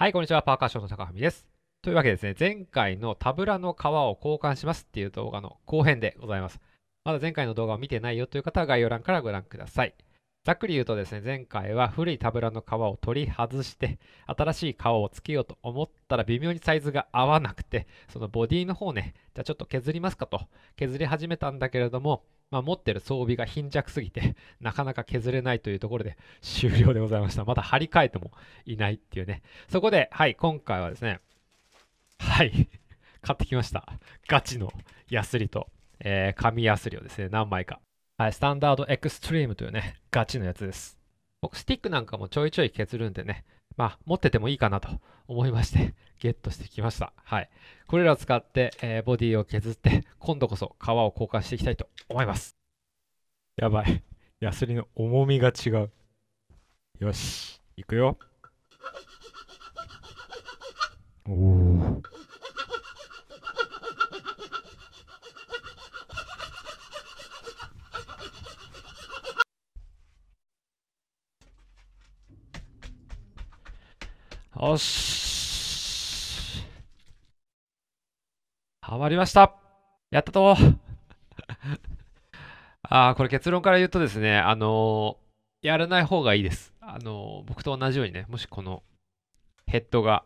はい、こんにちは。パーカッションの高文です。というわけでですね、前回のタブラの皮を交換しますっていう動画の後編でございます。まだ前回の動画を見てないよという方は概要欄からご覧ください。ざっくり言うとですね、前回は古いタブラの皮を取り外して、新しい皮をつけようと思ったら微妙にサイズが合わなくて、そのボディの方ね、じゃあちょっと削りますかと、削り始めたんだけれども、まあ、持ってる装備が貧弱すぎて なかなか削れないというところで終了でございました。まだ張り替えてもいないっていうね。そこで、はい、今回はですね、はい、買ってきました。ガチのヤスリと、えー、紙ヤスリをですね、何枚か。はい、スタンダードエクストリームというね、ガチのやつです。僕、スティックなんかもちょいちょい削るんでね、まあ、持っててもいいかなと思いまして、ゲットしてきました。はい。これらを使って、えー、ボディを削って、今度こそ皮を交換していきたいと思います。やばい。ヤスリの重みが違う。よし、いくよ。おお。よし。はまりました。やったと。ああ、これ結論から言うとですね、あのー、やらない方がいいです。あのー、僕と同じようにね、もしこのヘッドが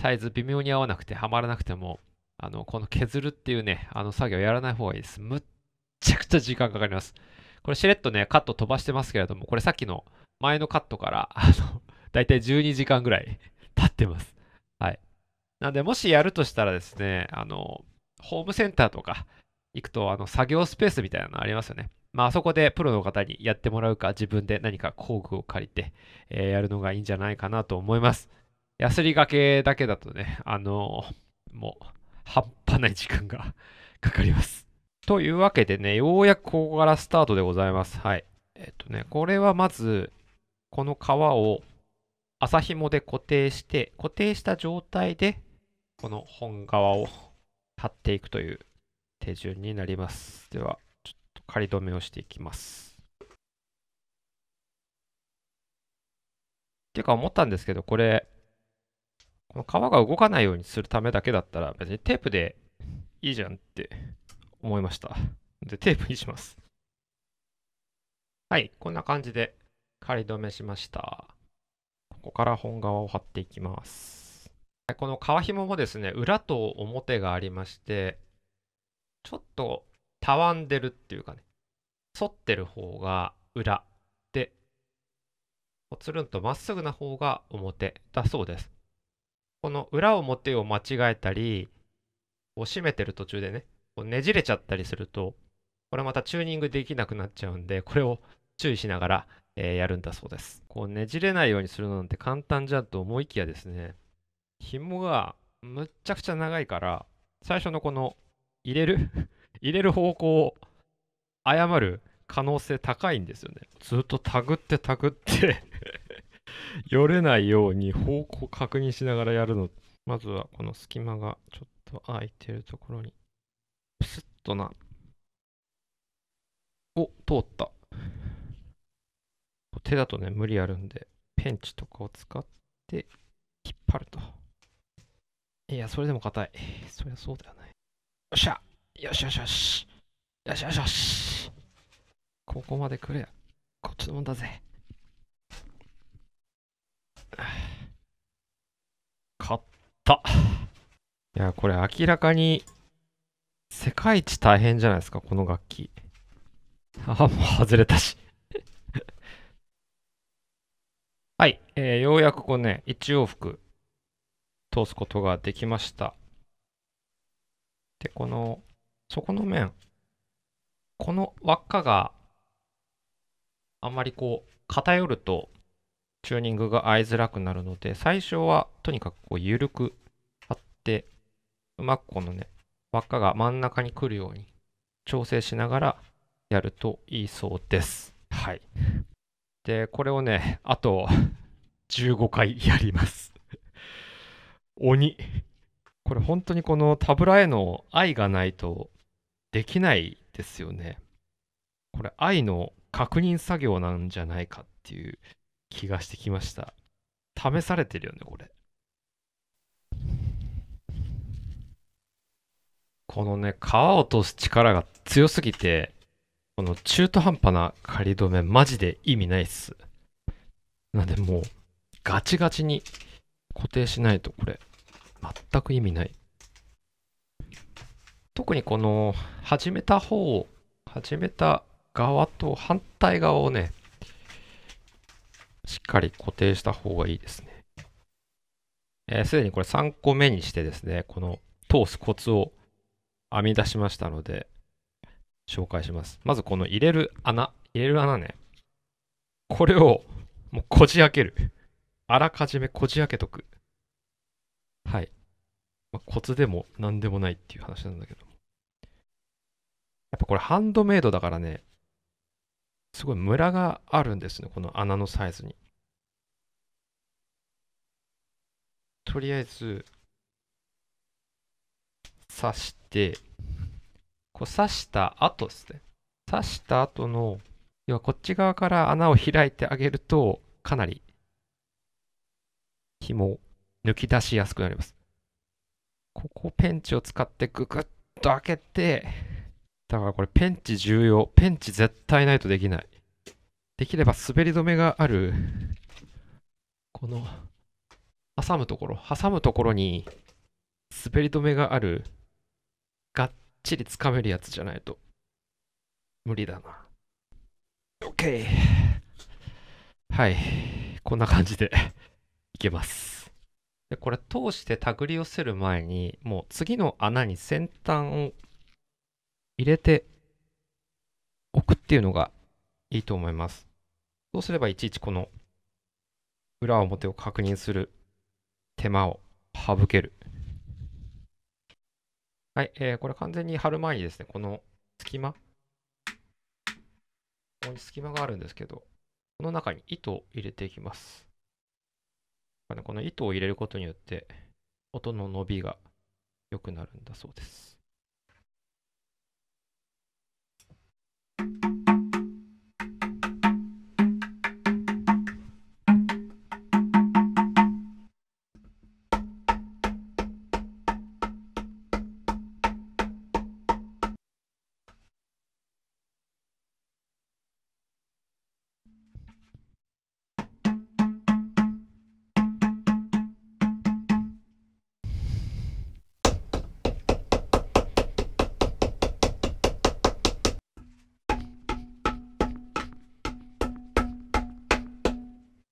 サイズ微妙に合わなくてはまらなくても、あの、この削るっていうね、あの作業やらない方がいいです。むっちゃくちゃ時間かかります。これしれっとね、カット飛ばしてますけれども、これさっきの前のカットから、あの、大体12時間ぐらい経ってます。はい。なんで、もしやるとしたらですね、あの、ホームセンターとか行くと、あの、作業スペースみたいなのありますよね。まあ、そこでプロの方にやってもらうか、自分で何か工具を借りて、えー、やるのがいいんじゃないかなと思います。ヤスリがけだけだとね、あのー、もう、半端ない時間が かかります。というわけでね、ようやくここからスタートでございます。はい。えっとね、これはまず、この皮を麻紐で固定して、固定した状態で、この本側を貼っていくという手順になります。では、ちょっと仮止めをしていきます。っていうか思ったんですけど、これ、この皮が動かないようにするためだけだったら、別にテープでいいじゃんって思いました。で、テープにします。はい、こんな感じで仮止めしました。ここから本革を貼っていきます。この革紐もですね、裏と表がありまして、ちょっとたわんでるっていうかね、反ってる方が裏で、つるんとまっすぐな方が表だそうです。この裏表を間違えたり、こう締めてる途中でね、こうねじれちゃったりすると、これまたチューニングできなくなっちゃうんで、これを注意しながらえー、やるんだそうです。こうねじれないようにするのなんて簡単じゃんと思いきやですね、紐がむっちゃくちゃ長いから、最初のこの入れる 入れる方向を誤る可能性高いんですよね。ずっとたぐってたぐってよ れないように方向確認しながらやるの。まずはこの隙間がちょっと空いてるところに、プスッとな。お、通った。手だとね、無理あるんで、ペンチとかを使って引っ張ると。いや、それでも硬い。そりゃそうだよね。よっしゃよしよしよしよしよしよしここまでくれや。こっちのもんだぜ。勝ったいや、これ明らかに世界一大変じゃないですか、この楽器。あ あ、もう外れたし。はい、えー、ようやくこうね、1往復通すことができました。で、この、そこの面、この輪っかがあんまりこう偏るとチューニングが合いづらくなるので、最初はとにかくこう緩く張って、うまくこのね、輪っかが真ん中に来るように調整しながらやるといいそうです。はい。で、これをね、あと15回やります鬼。これ本当にこのタブラへの愛がないとできないですよね。これ愛の確認作業なんじゃないかっていう気がしてきました。試されてるよね、これ。このね、皮を落とす力が強すぎて、この中途半端な仮止め、マジで意味ないっす。なんでもう、ガチガチに固定しないとこれ全く意味ない特にこの始めた方を始めた側と反対側をねしっかり固定した方がいいですねえー、すでにこれ3個目にしてですねこの通すコツを編み出しましたので紹介しますまずこの入れる穴入れる穴ねこれをもうこじ開けるあらかじめこじ開けとく。はい。まあ、コツでも何でもないっていう話なんだけどやっぱこれハンドメイドだからね、すごいムラがあるんですね、この穴のサイズに。とりあえず、刺して、こう刺した後ですね。刺した後の、要はこっち側から穴を開いてあげると、かなり紐を抜き出しやすくなります。ここペンチを使ってググッと開けて、だからこれペンチ重要。ペンチ絶対ないとできない。できれば滑り止めがある、この、挟むところ、挟むところに滑り止めがある、がっちりつかめるやつじゃないと、無理だな。OK! はい。こんな感じでいけます。でこれ通して手繰り寄せる前にもう次の穴に先端を入れておくっていうのがいいと思います。そうすればいちいちこの裏表を確認する手間を省ける。はい、えー、これ完全に貼る前にですね、この隙間、ここに隙間があるんですけど、この中に糸を入れていきます。この糸を入れることによって音の伸びが良くなるんだそうです。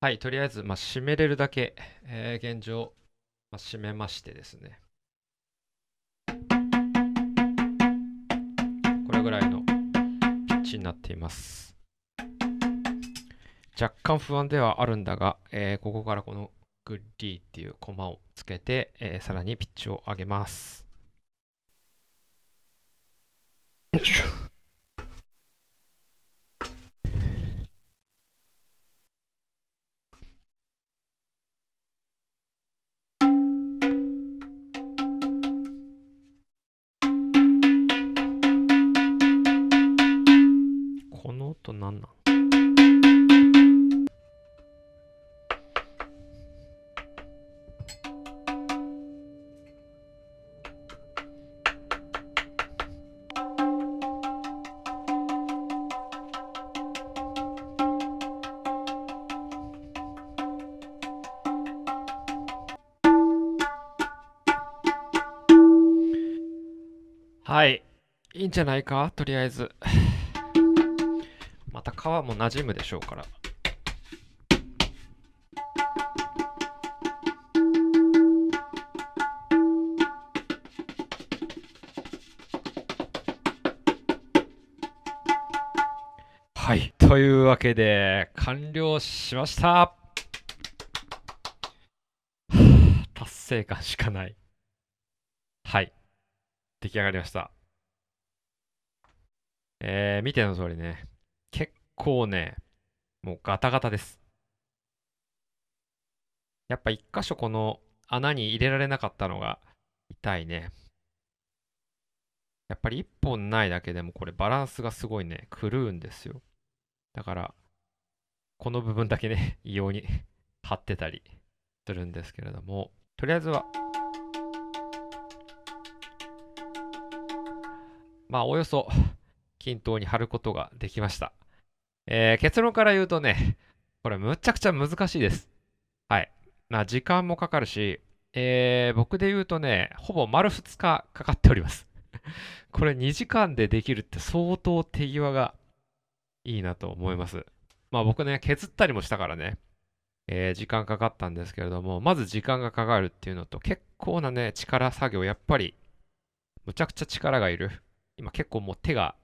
はい、とりあえず、まあ、締めれるだけ、えー、現状、まあ、締めましてですね。これぐらいのピッチになっています。若干不安ではあるんだが、えー、ここからこのグッリっていうコマをつけて、えー、さらにピッチを上げます。はい。いいんじゃないかとりあえず。また皮も馴染むでしょうから。はい。というわけで、完了しました。達成感しかない。はい。出来上がりました。えー、見ての通りね、結構ね、もうガタガタです。やっぱ一箇所この穴に入れられなかったのが痛いね。やっぱり一本ないだけでもこれバランスがすごいね、狂うんですよ。だから、この部分だけね、異様に張ってたりするんですけれども、とりあえずはまあ、およそ 均等に貼ることができました。えー、結論から言うとね、これむちゃくちゃ難しいです。はい。まあ、時間もかかるし、えー、僕で言うとね、ほぼ丸2日かかっております。これ2時間でできるって相当手際がいいなと思います。まあ僕ね、削ったりもしたからね、えー、時間かかったんですけれども、まず時間がかかるっていうのと、結構なね、力作業、やっぱり、むちゃくちゃ力がいる。今結構もう手が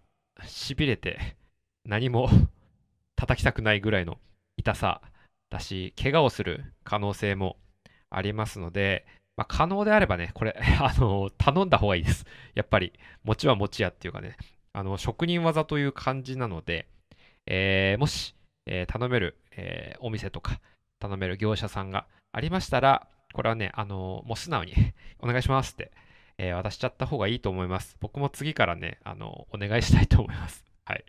しびれて 何も 叩きたくないぐらいの痛さだし、怪我をする可能性もありますので、まあ、可能であればね、これ、あの、頼んだ方がいいです。やっぱり、餅は餅屋やっていうかね、あの、職人技という感じなので、えー、もし、えー、頼める、えー、お店とか、頼める業者さんがありましたら、これはね、あのもう素直にお願いしますってえー、渡しちゃった方がいいと思います。僕も次からね、あの、お願いしたいと思います。はい。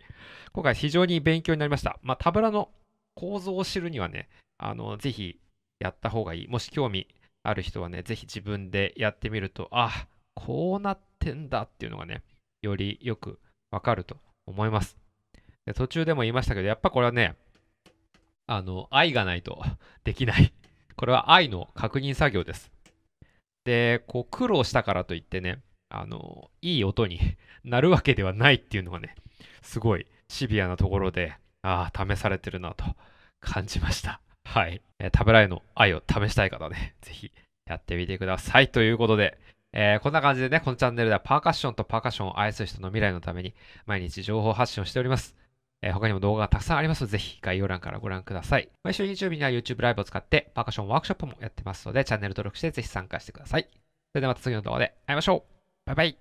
今回非常に勉強になりました。まあ、タブラの構造を知るにはね、あの、ぜひやった方がいい。もし興味ある人はね、ぜひ自分でやってみると、あ、こうなってんだっていうのがね、よりよくわかると思います。で途中でも言いましたけど、やっぱこれはね、あの、愛がないとできない。これは愛の確認作業です。でこう苦労したからといってねあのいい音に なるわけではないっていうのがねすごいシビアなところでああ試されてるなと感じましたはい、えー、タブラへの愛を試したい方はね是非やってみてくださいということでえー、こんな感じでね、このチャンネルではパーカッションとパーカッションを愛する人の未来のために毎日情報発信をしております。えー、他にも動画がたくさんありますので、ぜひ概要欄からご覧ください。毎週日曜日には YouTube ライブを使ってパーカッションワークショップもやってますので、チャンネル登録してぜひ参加してください。それではまた次の動画で会いましょう。バイバイ。